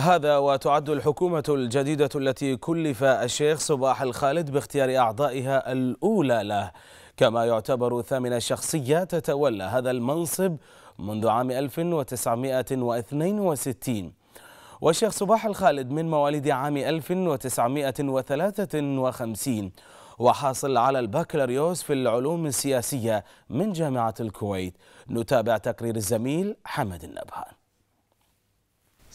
هذا وتعد الحكومة الجديدة التي كلف الشيخ صباح الخالد باختيار أعضائها الأولى له كما يعتبر ثامن شخصية تتولى هذا المنصب منذ عام 1962 والشيخ صباح الخالد من مواليد عام 1953 وحاصل على البكالوريوس في العلوم السياسية من جامعة الكويت نتابع تقرير الزميل حمد النبهان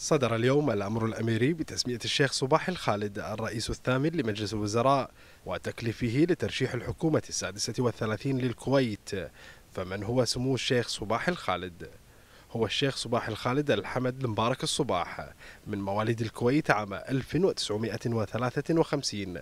صدر اليوم الأمر الأميري بتسمية الشيخ صباح الخالد الرئيس الثامن لمجلس الوزراء وتكليفه لترشيح الحكومة السادسة والثلاثين للكويت فمن هو سمو الشيخ صباح الخالد؟ هو الشيخ صباح الخالد الحمد المبارك الصباح من مواليد الكويت عام 1953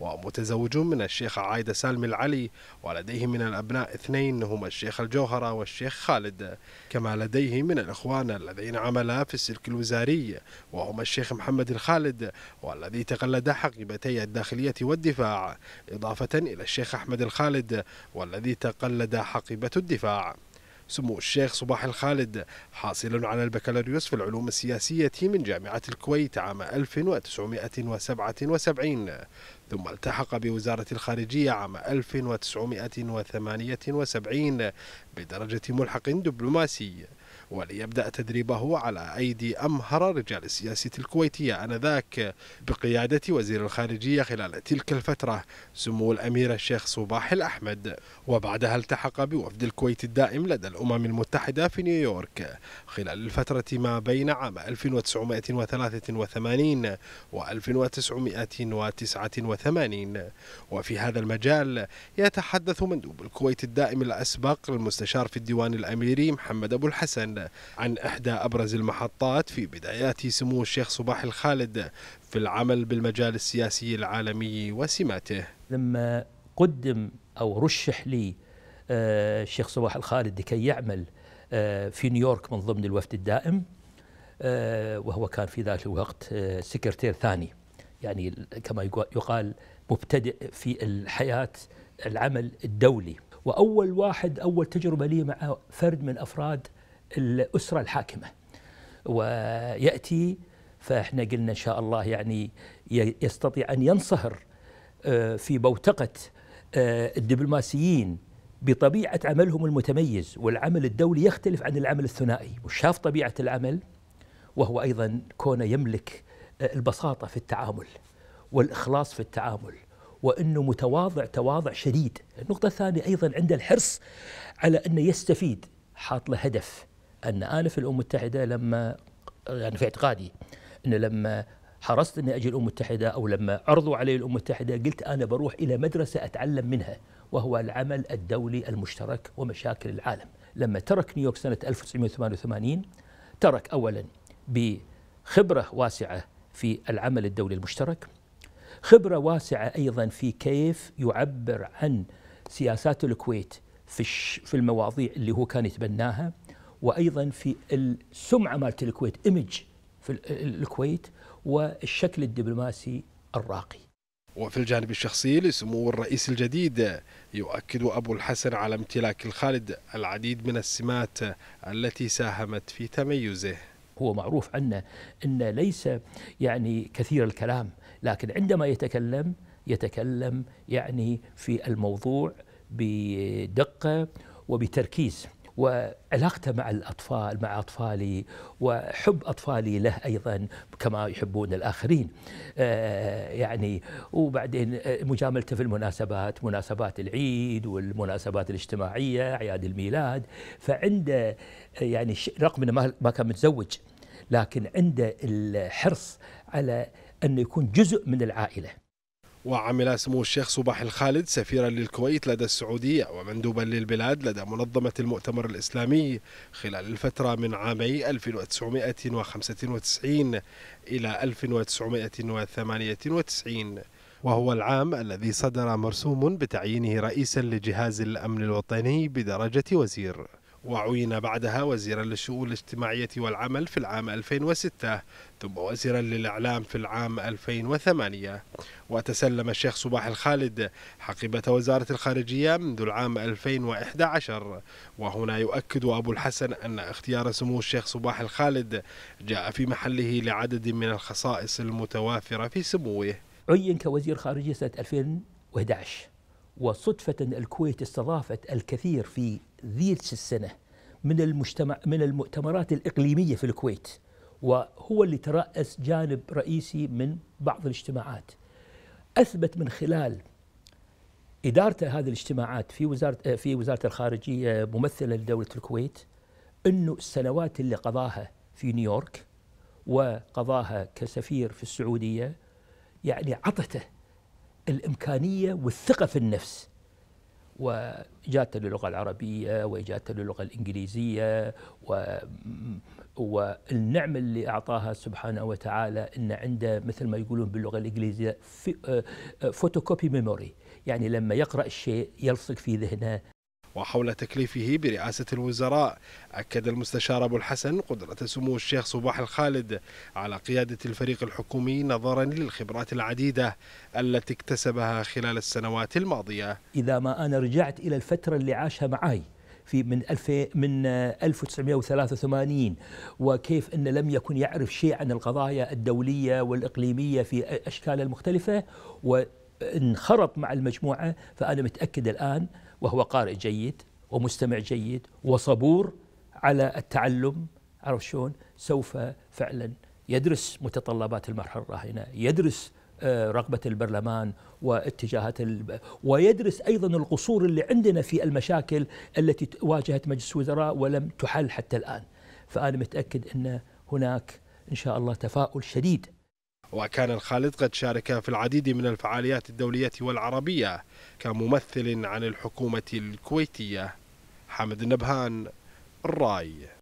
ومتزوج من الشيخ عايدة سالم العلي ولديه من الأبناء اثنين هما الشيخ الجوهرة والشيخ خالد كما لديه من الإخوان الذين عملا في السلك الوزاري وهما الشيخ محمد الخالد والذي تقلد حقيبتي الداخلية والدفاع إضافة إلى الشيخ أحمد الخالد والذي تقلد حقيبة الدفاع سمو الشيخ صباح الخالد حاصلا على البكالوريوس في العلوم السياسية من جامعة الكويت عام 1977 ثم التحق بوزارة الخارجية عام 1978 بدرجة ملحق دبلوماسي وليبدأ تدريبه على أيدي أمهر رجال السياسة الكويتية آنذاك بقيادة وزير الخارجية خلال تلك الفترة سمو الأمير الشيخ صباح الأحمد وبعدها التحق بوفد الكويت الدائم لدى الأمم المتحدة في نيويورك خلال الفترة ما بين عام 1983 و 1989 وفي هذا المجال يتحدث مندوب الكويت الدائم الأسبق المستشار في الديوان الأميري محمد أبو الحسن عن إحدى أبرز المحطات في بدايات سمو الشيخ صباح الخالد في العمل بالمجال السياسي العالمي وسماته لما قدم أو رشح لي آه، الشيخ صباح الخالد لكي يعمل آه، في نيويورك من ضمن الوفد الدائم آه، وهو كان في ذاك الوقت سكرتير ثاني يعني كما يقال مبتدئ في الحياة العمل الدولي وأول واحد أول تجربة لي مع فرد من أفراد الأسرة الحاكمة ويأتي فإحنا قلنا إن شاء الله يعني يستطيع أن ينصهر آه، في بوتقة آه، الدبلوماسيين بطبيعة عملهم المتميز والعمل الدولي يختلف عن العمل الثنائي وشاف طبيعة العمل وهو أيضا كونه يملك آه، البساطة في التعامل والإخلاص في التعامل وأنه متواضع تواضع شديد النقطة الثانية أيضا عنده الحرص على أنه يستفيد حاط له هدف ان انا في الامم المتحده لما يعني في اعتقادي ان لما حرصت اني اجي الامم المتحده او لما عرضوا علي الامم المتحده قلت انا بروح الى مدرسه اتعلم منها وهو العمل الدولي المشترك ومشاكل العالم لما ترك نيويورك سنه 1988 ترك اولا بخبره واسعه في العمل الدولي المشترك خبره واسعه ايضا في كيف يعبر عن سياسات الكويت في في المواضيع اللي هو كان يتبناها وايضا في السمعه مالت الكويت ايمج في الكويت والشكل الدبلوماسي الراقي. وفي الجانب الشخصي لسمو الرئيس الجديد يؤكد ابو الحسن على امتلاك الخالد العديد من السمات التي ساهمت في تميزه. هو معروف عنه انه ليس يعني كثير الكلام لكن عندما يتكلم يتكلم يعني في الموضوع بدقه وبتركيز. وعلاقته مع الأطفال مع أطفالي وحب أطفالي له أيضا كما يحبون الآخرين آه، يعني وبعدين آه، مجاملته في المناسبات مناسبات العيد والمناسبات الاجتماعية أعياد الميلاد فعنده آه، يعني رغم أنه ما كان متزوج لكن عنده الحرص على أنه يكون جزء من العائلة وعمل سمو الشيخ صباح الخالد سفيرا للكويت لدى السعودية ومندوبا للبلاد لدى منظمة المؤتمر الإسلامي خلال الفترة من عامي 1995 إلى 1998 وهو العام الذي صدر مرسوم بتعيينه رئيسا لجهاز الأمن الوطني بدرجة وزير وعين بعدها وزيرا للشؤون الاجتماعية والعمل في العام 2006 ثم وزيرا للإعلام في العام 2008 وتسلم الشيخ صباح الخالد حقيبة وزارة الخارجية منذ العام 2011 وهنا يؤكد أبو الحسن أن اختيار سمو الشيخ صباح الخالد جاء في محله لعدد من الخصائص المتوافرة في سموه عين كوزير خارجية سنة 2011 وصدفة الكويت استضافت الكثير في ذيك السنة من المجتمع من المؤتمرات الإقليمية في الكويت وهو اللي ترأس جانب رئيسي من بعض الاجتماعات أثبت من خلال إدارته هذه الاجتماعات في وزارة في وزارة الخارجية ممثلة لدولة الكويت أنه السنوات اللي قضاها في نيويورك وقضاها كسفير في السعودية يعني عطته الإمكانية والثقة في النفس وإجادته للغة العربية وإجادته للغة الإنجليزية و والنعم اللي أعطاها سبحانه وتعالى أن عنده مثل ما يقولون باللغة الإنجليزية فوتوكوبي ميموري آه، آه، يعني لما يقرأ الشيء يلصق في ذهنه وحول تكليفه برئاسة الوزراء أكد المستشار أبو الحسن قدرة سمو الشيخ صباح الخالد على قيادة الفريق الحكومي نظرا للخبرات العديدة التي اكتسبها خلال السنوات الماضية إذا ما أنا رجعت إلى الفترة اللي عاشها معي في من الف من 1983 وكيف انه لم يكن يعرف شيء عن القضايا الدوليه والاقليميه في اشكالها المختلفه وانخرط مع المجموعه فانا متاكد الان وهو قارئ جيد ومستمع جيد وصبور على التعلم عرف شلون سوف فعلا يدرس متطلبات المرحله الراهنه يدرس آه، رغبة البرلمان واتجاهات الب... ويدرس أيضا القصور اللي عندنا في المشاكل التي واجهت مجلس الوزراء ولم تحل حتى الآن فأنا متأكد أن هناك إن شاء الله تفاؤل شديد وكان الخالد قد شارك في العديد من الفعاليات الدولية والعربية كممثل عن الحكومة الكويتية حمد النبهان الراي